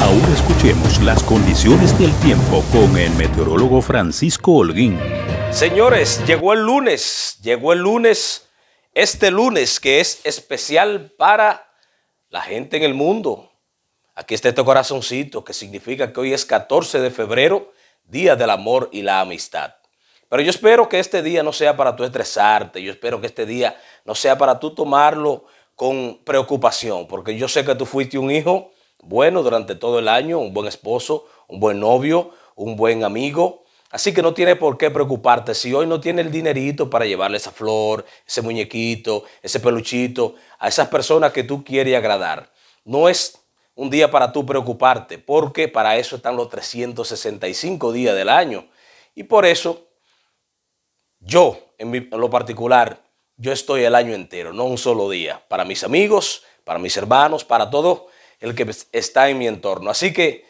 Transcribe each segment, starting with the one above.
Ahora escuchemos las condiciones del tiempo con el meteorólogo Francisco Holguín. Señores, llegó el lunes, llegó el lunes, este lunes que es especial para la gente en el mundo. Aquí está este corazoncito que significa que hoy es 14 de febrero, Día del Amor y la Amistad. Pero yo espero que este día no sea para tú estresarte, yo espero que este día no sea para tú tomarlo con preocupación, porque yo sé que tú fuiste un hijo bueno durante todo el año, un buen esposo, un buen novio, un buen amigo. Así que no tiene por qué preocuparte si hoy no tiene el dinerito para llevarle esa flor, ese muñequito, ese peluchito a esas personas que tú quieres agradar. No es un día para tú preocuparte, porque para eso están los 365 días del año. Y por eso yo, en, lo particular, yo estoy el año entero, no un solo día, para mis amigos, para mis hermanos, para todo el que está en mi entorno. Así que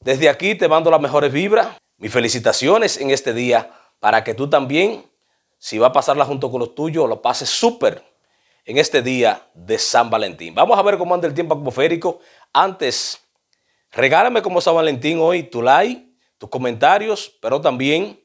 desde aquí te mando las mejores vibras, mis felicitaciones en este día para que tú también, si va a pasarla junto con los tuyos, lo pases súper en este día de San Valentín. Vamos a ver cómo anda el tiempo atmosférico. Antes, regálame como San Valentín hoy tu like, tus comentarios, pero también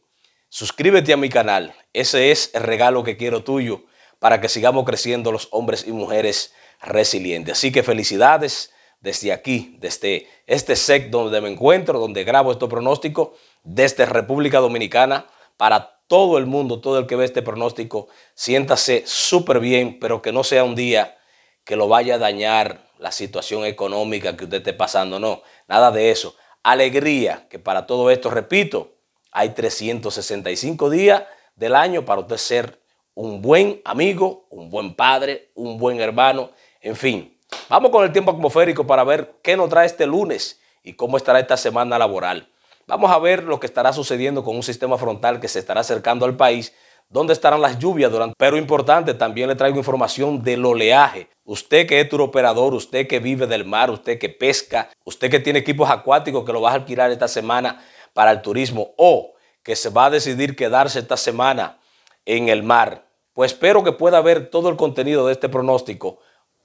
suscríbete a mi canal. Ese es el regalo que quiero tuyo para que sigamos creciendo los hombres y mujeres resilientes. Así que felicidades desde aquí, desde este SEC donde me encuentro, donde grabo este pronóstico, desde República Dominicana, para todo el mundo, todo el que ve este pronóstico, siéntase súper bien, pero que no sea un día que lo vaya a dañar la situación económica que usted esté pasando, no, nada de eso. Alegría, que para todo esto, repito, hay 365 días del año para usted ser un buen amigo, un buen padre, un buen hermano, en fin, Vamos con el tiempo atmosférico para ver qué nos trae este lunes y cómo estará esta semana laboral. Vamos a ver lo que estará sucediendo con un sistema frontal que se estará acercando al país, dónde estarán las lluvias durante... Pero importante, también le traigo información del oleaje. Usted que es turoperador, usted que vive del mar, usted que pesca, usted que tiene equipos acuáticos que lo vas a alquilar esta semana para el turismo o que se va a decidir quedarse esta semana en el mar. Pues espero que pueda ver todo el contenido de este pronóstico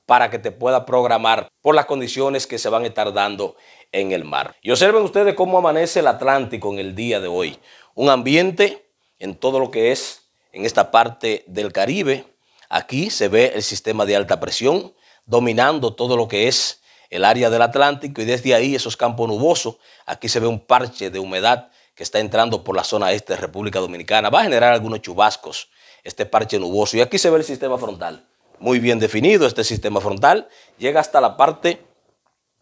para que te pueda programar por las condiciones que se van a estar dando en el mar. Y observen ustedes cómo amanece el Atlántico en el día de hoy. Un ambiente en todo lo que es en esta parte del Caribe. Aquí se ve el sistema de alta presión dominando todo lo que es el área del Atlántico y desde ahí esos campos nubosos. Aquí se ve un parche de humedad que está entrando por la zona este de República Dominicana. Va a generar algunos chubascos este parche nuboso y aquí se ve el sistema frontal muy bien definido este sistema frontal, llega hasta la parte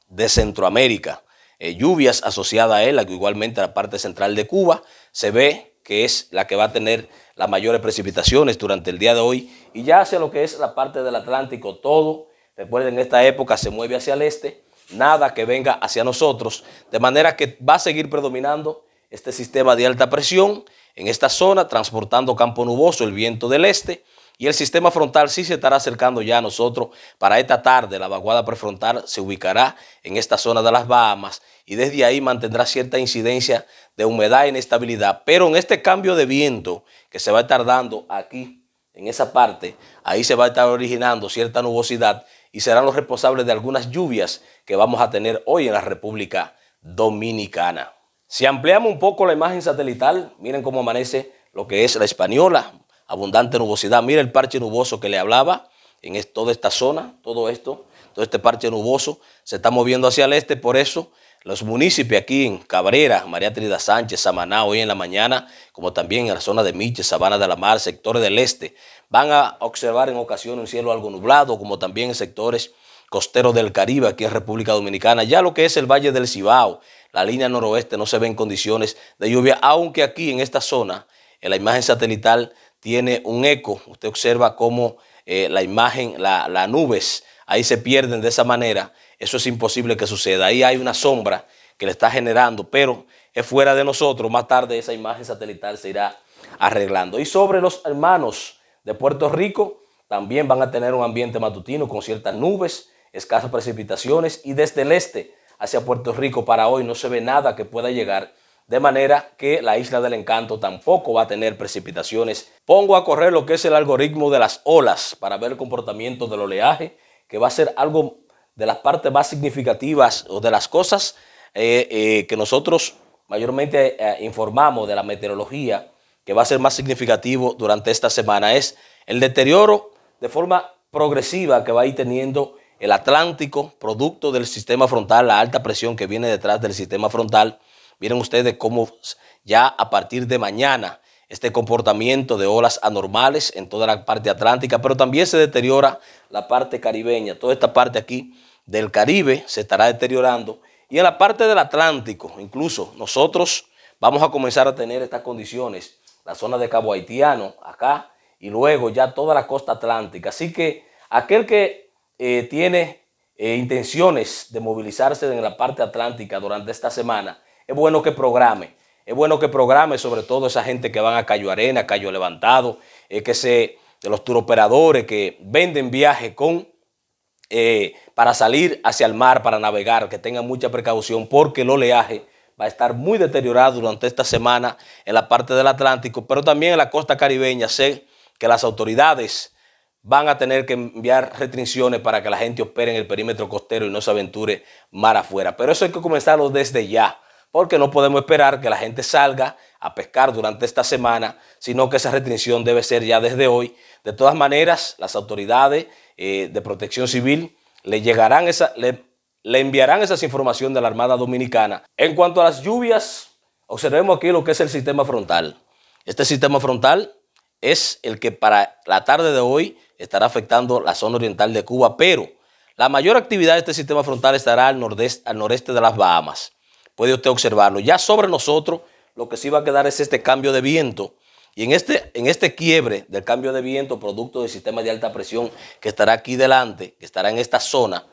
de Centroamérica. Eh, lluvias asociadas a él, igualmente a la parte central de Cuba, se ve que es la que va a tener las mayores precipitaciones durante el día de hoy, y ya hacia lo que es la parte del Atlántico, todo, recuerden, esta época se mueve hacia el este, nada que venga hacia nosotros, de manera que va a seguir predominando este sistema de alta presión en esta zona, transportando campo nuboso, el viento del este, y el sistema frontal sí se estará acercando ya a nosotros. Para esta tarde, la vaguada prefrontal se ubicará en esta zona de las Bahamas y desde ahí mantendrá cierta incidencia de humedad e inestabilidad. Pero en este cambio de viento que se va a estar dando aquí, en esa parte, ahí se va a estar originando cierta nubosidad y serán los responsables de algunas lluvias que vamos a tener hoy en la República Dominicana. Si ampliamos un poco la imagen satelital, miren cómo amanece lo que es la española, abundante nubosidad. Mira el parche nuboso que le hablaba en toda esta zona, todo esto, todo este parche nuboso se está moviendo hacia el este, por eso los municipios aquí en Cabrera, María Trinidad Sánchez, Samaná, hoy en la mañana, como también en la zona de Miche, Sabana de la Mar, sectores del este, van a observar en ocasiones un cielo algo nublado, como también en sectores costeros del Caribe, aquí en República Dominicana, ya lo que es el Valle del Cibao, la línea noroeste no se ven condiciones de lluvia, aunque aquí en esta zona, en la imagen satelital, tiene un eco. Usted observa cómo eh, la imagen, las nubes, ahí se pierden de esa manera. Eso es imposible que suceda. Ahí hay una sombra que le está generando, pero es fuera de nosotros. Más tarde esa imagen satelital se irá arreglando. Y sobre los hermanos de Puerto Rico, también van a tener un ambiente matutino con ciertas nubes, escasas precipitaciones y desde el este hacia Puerto Rico para hoy no se ve nada que pueda llegar de manera que la isla del encanto tampoco va a tener precipitaciones. Pongo a correr lo que es el algoritmo de las olas para ver el comportamiento del oleaje, que va a ser algo de las partes más significativas o de las cosas eh, eh, que nosotros mayormente eh, informamos de la meteorología, que va a ser más significativo durante esta semana, es el deterioro de forma progresiva que va a ir teniendo el Atlántico, producto del sistema frontal, la alta presión que viene detrás del sistema frontal, Miren ustedes cómo ya a partir de mañana este comportamiento de olas anormales en toda la parte atlántica, pero también se deteriora la parte caribeña. Toda esta parte aquí del Caribe se estará deteriorando y en la parte del Atlántico, incluso nosotros vamos a comenzar a tener estas condiciones, la zona de Cabo Haitiano acá y luego ya toda la costa atlántica. Así que aquel que eh, tiene eh, intenciones de movilizarse en la parte atlántica durante esta semana, es bueno que programe. Es bueno que programe sobre todo esa gente que van a Cayo Arena, Cayo Levantado, eh, que se, de los turoperadores que venden viaje con eh, para salir hacia el mar, para navegar, que tengan mucha precaución porque el oleaje va a estar muy deteriorado durante esta semana en la parte del Atlántico, pero también en la costa caribeña. Sé que las autoridades van a tener que enviar restricciones para que la gente opere en el perímetro costero y no se aventure mar afuera. Pero eso hay que comenzarlo desde ya porque no podemos esperar que la gente salga a pescar durante esta semana, sino que esa restricción debe ser ya desde hoy. De todas maneras, las autoridades eh, de protección civil le, llegarán le, enviarán esas informaciones de la Armada Dominicana. En cuanto a las lluvias, observemos aquí lo que es el sistema frontal. Este sistema frontal es el que para la tarde de hoy estará afectando la zona oriental de Cuba, pero la mayor actividad de este sistema frontal estará al noreste de las Bahamas puede usted observarlo. Ya sobre nosotros lo que sí va a quedar es este cambio de viento. Y en este, en este quiebre del cambio de viento, producto del sistema de alta presión que estará aquí delante, que estará en esta zona,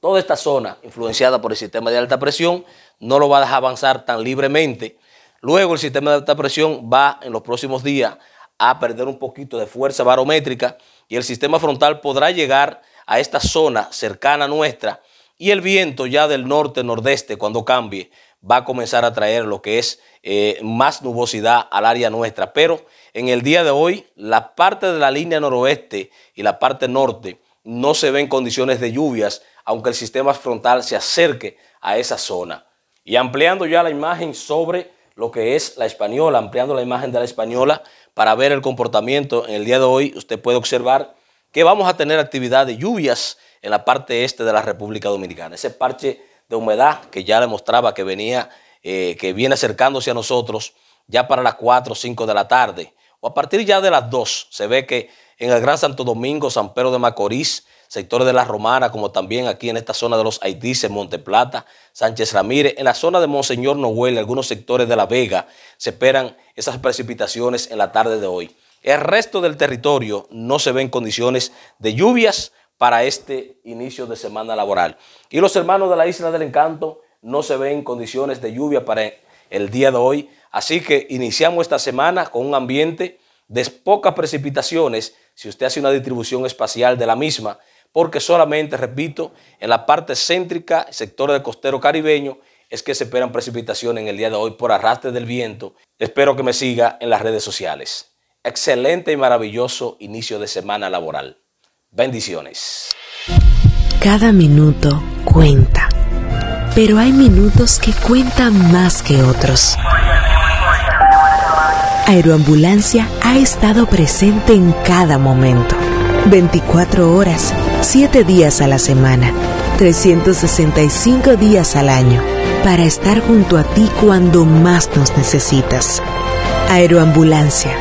toda esta zona influenciada por el sistema de alta presión, no lo va a dejar avanzar tan libremente. Luego el sistema de alta presión va en los próximos días a perder un poquito de fuerza barométrica y el sistema frontal podrá llegar a esta zona cercana a nuestra y el viento ya del norte, nordeste, cuando cambie, va a comenzar a traer lo que es eh, más nubosidad al área nuestra. Pero en el día de hoy, la parte de la línea noroeste y la parte norte no se ven condiciones de lluvias, aunque el sistema frontal se acerque a esa zona. Y ampliando ya la imagen sobre lo que es la española, ampliando la imagen de la española para ver el comportamiento en el día de hoy, usted puede observar que vamos a tener actividad de lluvias en la parte este de la República Dominicana. Ese parche de humedad que ya le mostraba que venía, eh, que viene acercándose a nosotros ya para las 4 o 5 de la tarde. O a partir ya de las 2 se ve que en el Gran Santo Domingo, San Pedro de Macorís, sectores de La Romana, como también aquí en esta zona de los haitíes Monte Plata, Sánchez Ramírez, en la zona de Monseñor y algunos sectores de La Vega, se esperan esas precipitaciones en la tarde de hoy. El resto del territorio no se ve en condiciones de lluvias para este inicio de semana laboral. Y los hermanos de la Isla del Encanto no se ven condiciones de lluvia para el día de hoy. Así que iniciamos esta semana con un ambiente de pocas precipitaciones si usted hace una distribución espacial de la misma, porque solamente, repito, en la parte céntrica, sector de costero caribeño, es que se esperan precipitaciones en el día de hoy por arrastre del viento. Espero que me siga en las redes sociales. Excelente y maravilloso inicio de semana laboral. Bendiciones. Cada minuto cuenta, pero hay minutos que cuentan más que otros. Aeroambulancia ha estado presente en cada momento, 24 horas, 7 días a la semana, 365 días al año, para estar junto a ti cuando más nos necesitas. Aeroambulancia,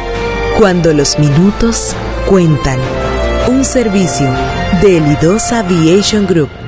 cuando los minutos cuentan. Un servicio de Lidos Aviation Group.